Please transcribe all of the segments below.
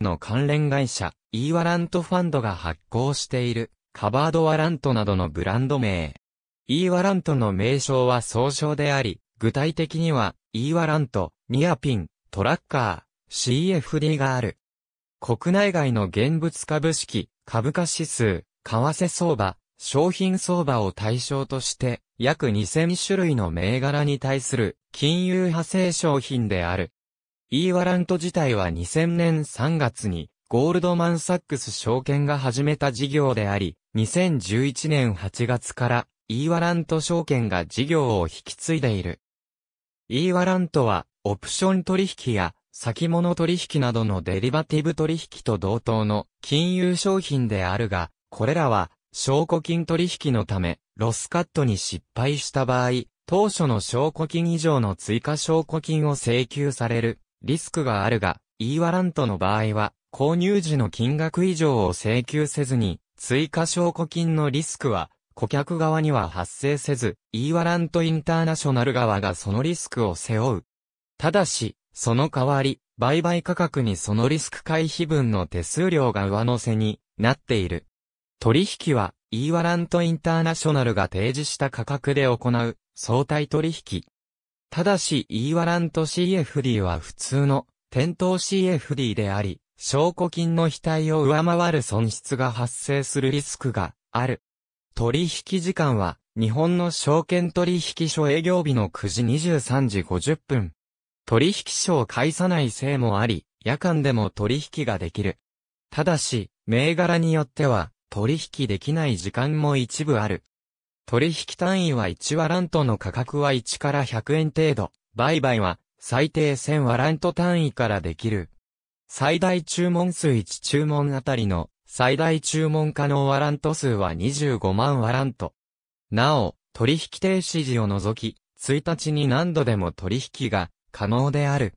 の関連会社、イーワラントファンドが発行している、カバードワラントなどのブランド名。イーワラントの名称は総称であり、具体的には、イーワラント、ニアピン、トラッカー、CFD がある。国内外の現物株式、株価指数、為替相場、商品相場を対象として、約2000種類の銘柄に対する金融派生商品である。イーワラント自体は2000年3月に、ゴールドマンサックス証券が始めた事業であり、2011年8月から、イーワラント証券が事業を引き継いでいる。イーワラントは、オプション取引や、先物取引などのデリバティブ取引と同等の金融商品であるが、これらは、証拠金取引のため、ロスカットに失敗した場合、当初の証拠金以上の追加証拠金を請求されるリスクがあるが、E ワラントの場合は、購入時の金額以上を請求せずに、追加証拠金のリスクは、顧客側には発生せず、E ワラントインターナショナル側がそのリスクを背負う。ただし、その代わり、売買価格にそのリスク回避分の手数料が上乗せになっている。取引は、E ワラントインターナショナルが提示した価格で行う、相対取引。ただし E ワラント CFD は普通の店頭 CFD であり、証拠金の額を上回る損失が発生するリスクがある。取引時間は日本の証券取引所営業日の9時23時50分。取引所を介さないせいもあり、夜間でも取引ができる。ただし、銘柄によっては取引できない時間も一部ある。取引単位は1ワラントの価格は1から100円程度。売買は最低1000ワラント単位からできる。最大注文数1注文あたりの最大注文可能ワラント数は25万ワラント。なお、取引停止時を除き、1日に何度でも取引が可能である。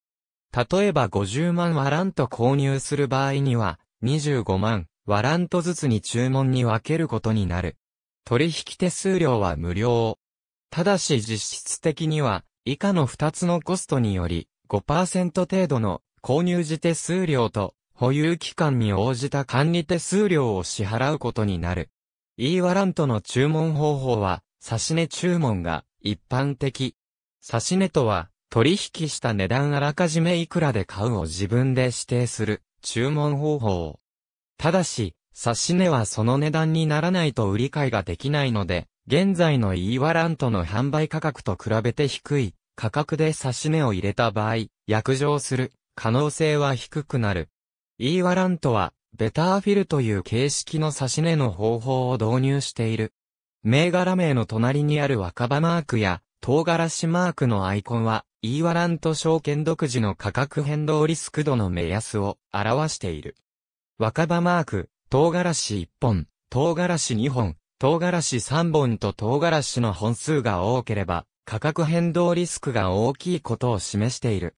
例えば50万ワラント購入する場合には、25万ワラントずつに注文に分けることになる。取引手数料は無料。ただし実質的には、以下の2つのコストにより、5%程度の購入時手数料と、保有期間に応じた管理手数料を支払うことになる。E ワラントの注文方法は、差し値注文が一般的。差し値とは、取引した値段あらかじめいくらで買うを自分で指定する注文方法。ただし、指値はその値段にならないと売り買いができないので、現在の E ワラントの販売価格と比べて低い価格で指値を入れた場合、約定する可能性は低くなる。E ワラントは、ベターフィルという形式の指値の方法を導入している。銘柄名の隣にある若葉マークや、唐辛子マークのアイコンは、E ワラント証券独自の価格変動リスク度の目安を表している。若葉マーク、唐辛子1本、唐辛子2本、唐辛子3本と唐辛子の本数が多ければ、価格変動リスクが大きいことを示している。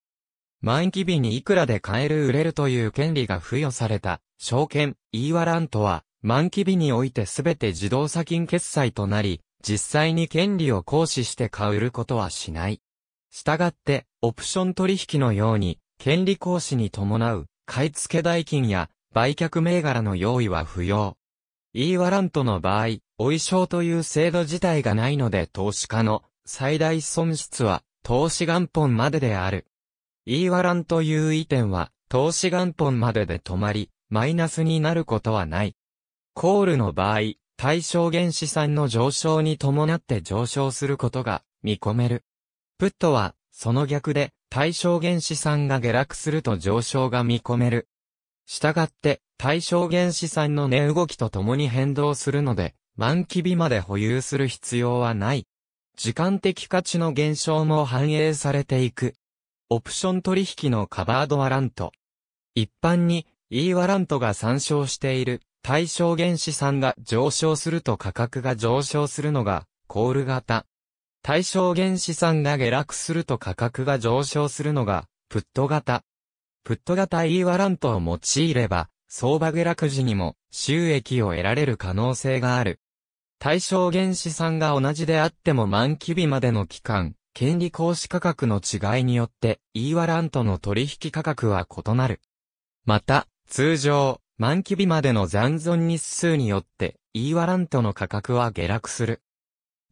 満期日にいくらで買える売れるという権利が付与された、証券、ーワラントは、満期日においてすべて自動査金決済となり、実際に権利を行使して買う売ることはしない。したがって、オプション取引のように、権利行使に伴う、買い付け代金や売却銘柄の用意は不要。E ワラントの場合、お衣装という制度自体がないので投資家の最大損失は投資元本までである。E ワランという意見は投資元本までで止まり、マイナスになることはない。コールの場合、対象原資産の上昇に伴って上昇することが見込める。プットは、その逆で、対象原資産が下落すると上昇が見込める。したがって、対象原資産の値動きとともに変動するので、満期日まで保有する必要はない。時間的価値の減少も反映されていく。オプション取引のカバードワラント。一般に E ワラントが参照している対象原資産が上昇すると価格が上昇するのがコール型。対象原資産が下落すると価格が上昇するのがプット型。プット型 E ワラントを用いれば、相場下落時にも収益を得られる可能性がある。対象原資産が同じであっても満期日までの期間、権利行使価格の違いによって、E ワラントの取引価格は異なる。また、通常、満期日までの残存日数によって、E ワラントの価格は下落する。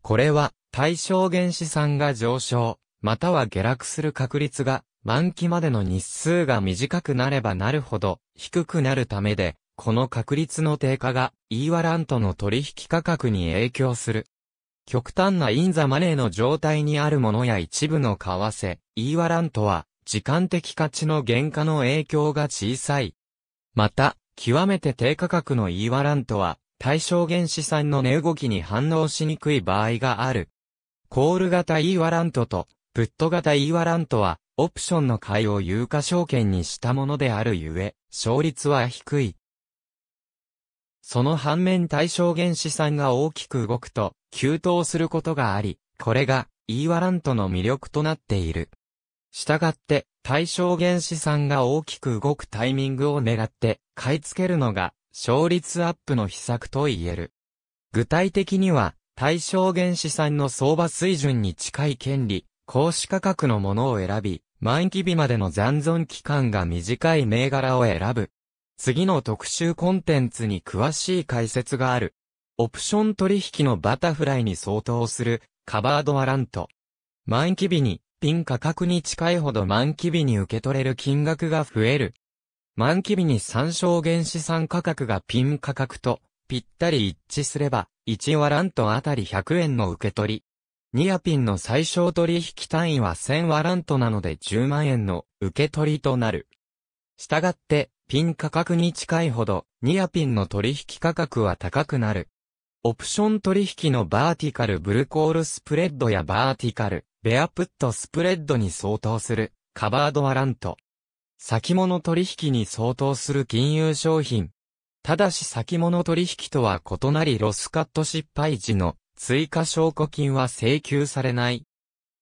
これは、対象原資産が上昇、または下落する確率が満期までの日数が短くなればなるほど低くなるためで、この確率の低下が E ワラントの取引価格に影響する。極端なインザマネーの状態にあるものや一部の為替、E ワラントは時間的価値の減価の影響が小さい。また、極めて低価格の E ワラントは対象原資産の値動きに反応しにくい場合がある。コール型 E ワラントとプット型 E ワラントはオプションの買いを有価証券にしたものであるゆえ、勝率は低い。その反面対象原資産が大きく動くと、急騰することがあり、これが E ワラントの魅力となっている。したがって、対象原資産が大きく動くタイミングを狙って、買い付けるのが、勝率アップの秘策と言える。具体的には、対象原資産の相場水準に近い権利、行使価格のものを選び、満期日までの残存期間が短い銘柄を選ぶ。次の特集コンテンツに詳しい解説がある。オプション取引のバタフライに相当するカバードワラント。満期日にピン価格に近いほど満期日に受け取れる金額が増える。満期日に参照原資産価格がピン価格とぴったり一致すれば、1ワラントあたり100円の受け取りニアピンの最小取引単位は1000ワラントなので10万円の受け取りとなる。したがって、ピン価格に近いほど、ニアピンの取引価格は高くなる。オプション取引のバーティカルブルコールスプレッドやバーティカル、ベアプットスプレッドに相当する、カバードワラント。先物取引に相当する金融商品。ただし先物取引とは異なりロスカット失敗時の追加証拠金は請求されない。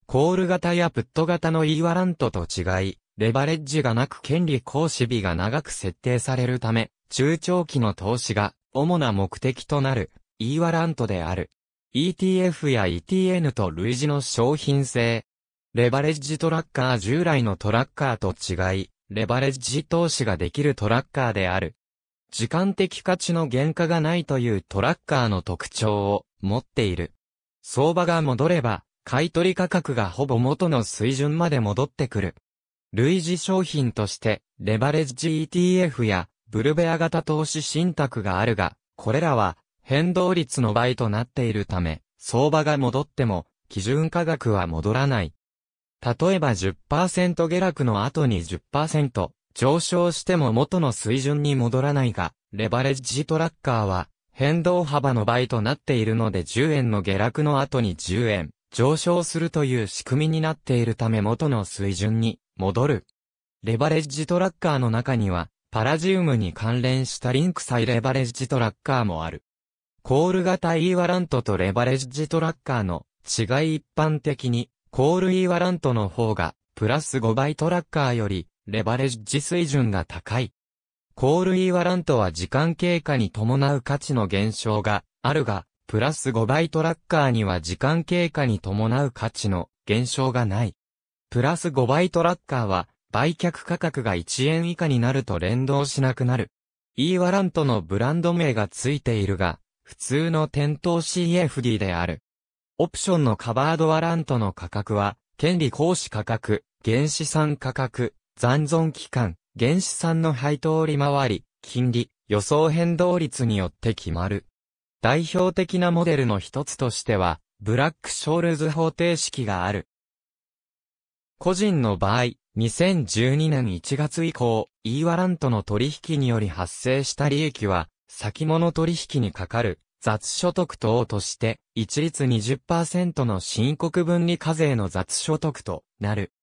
コール型やプット型の E ワラントと違い、レバレッジがなく権利行使日が長く設定されるため、中長期の投資が主な目的となる E ワラントである。ETF や ETN と類似の商品性。レバレッジトラッカー従来のトラッカーと違い、レバレッジ投資ができるトラッカーである。時間的価値の減価がないというトラッカーの特徴を持っている。相場が戻れば、買取価格がほぼ元の水準まで戻ってくる。類似商品として、レバレッジ ETF や、ブルベア型投資信託があるが、これらは、変動率の倍となっているため、相場が戻っても、基準価格は戻らない。例えば10%下落の後に10%上昇しても元の水準に戻らないが、レバレッジトラッカーは変動幅の倍となっているので10円の下落の後に10円上昇するという仕組みになっているため元の水準に戻る。レバレッジトラッカーの中にはパラジウムに関連したリンクサイレバレッジトラッカーもある。コール型 E ワラントとレバレッジトラッカーの違い一般的にコール E ワラントの方がプラス5倍トラッカーよりレバレッジ水準が高い。コール・イーワラントは時間経過に伴う価値の減少があるが、プラス5倍トラッカーには時間経過に伴う価値の減少がない。プラス5倍トラッカーは、売却価格が1円以下になると連動しなくなる。イーワラントのブランド名が付いているが、普通の店頭 CFD である。オプションのカバードワラントの価格は、権利行使価格、原資産価格、残存期間、原資産の配当利回り、金利、予想変動率によって決まる。代表的なモデルの一つとしては、ブラック・ショールズ方程式がある。個人の場合、2012年1月以降、E ワラントの取引により発生した利益は、先物取引にかかる雑所得等として、一律20%の申告分離課税の雑所得となる。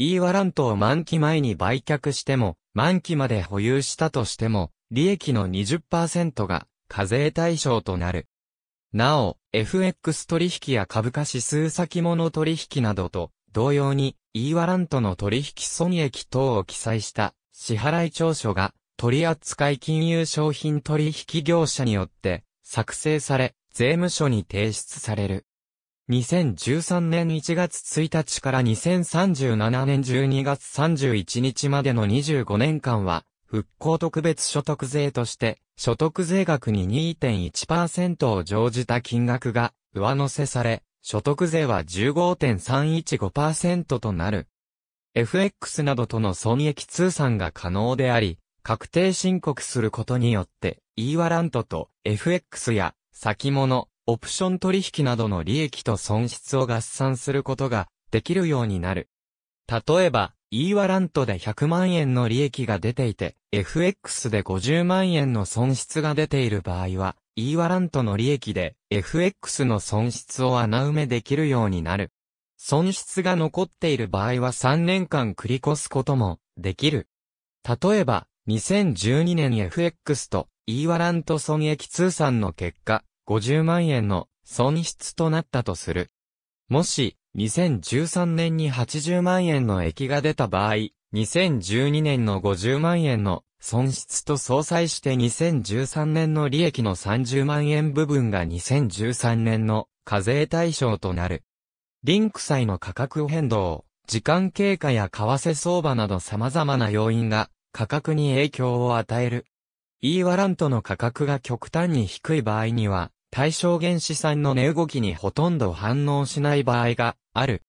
言い割らんとを満期前に売却しても、満期まで保有したとしても、利益の20%が課税対象となる。なお、FX 取引や株価指数先物取引などと同様に、イーワラントの取引損益等を記載した支払い調書が取扱金融商品取引業者によって作成され、税務署に提出される。2013年1月1日から2037年12月31日までの25年間は、復興特別所得税として、所得税額に2.1%を乗じた金額が上乗せされ、所得税は15.315%となる。FX などとの損益通算が可能であり、確定申告することによって、E ワラントと FX や先物、オプション取引などの利益と損失を合算することができるようになる。例えば、E ワラントで100万円の利益が出ていて、FX で50万円の損失が出ている場合は、E ワラントの利益で FX の損失を穴埋めできるようになる。損失が残っている場合は3年間繰り越すこともできる。例えば、2012年 FX と E ワラント損益通算の結果、50万円の損失となったとする。もし、2013年に80万円の益が出た場合、2012年の50万円の損失と相殺して2013年の利益の30万円部分が2013年の課税対象となる。リンク債の価格変動、時間経過や為替相場など様々な要因が価格に影響を与える。E ワラントの価格が極端に低い場合には、対象原子産の値動きにほとんど反応しない場合がある。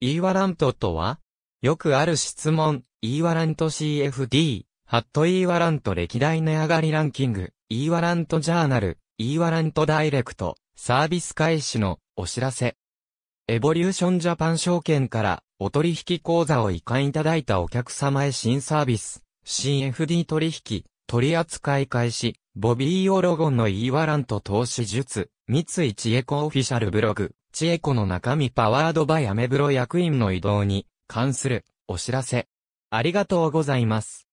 イーワラントとはよくある質問、イーワラント CFD、ハットイーワラント歴代値上がりランキング、イーワラントジャーナル、イーワラントダイレクト、サービス開始のお知らせ。エボリューションジャパン証券からお取引口座を移管いただいたお客様へ新サービス、CFD 取引、取り扱い開始、ボビー・オロゴンのイーワラント投資術、三井千恵子オフィシャルブログ、千恵子の中身パワードバイアメブロ役員の移動に関するお知らせ。ありがとうございます。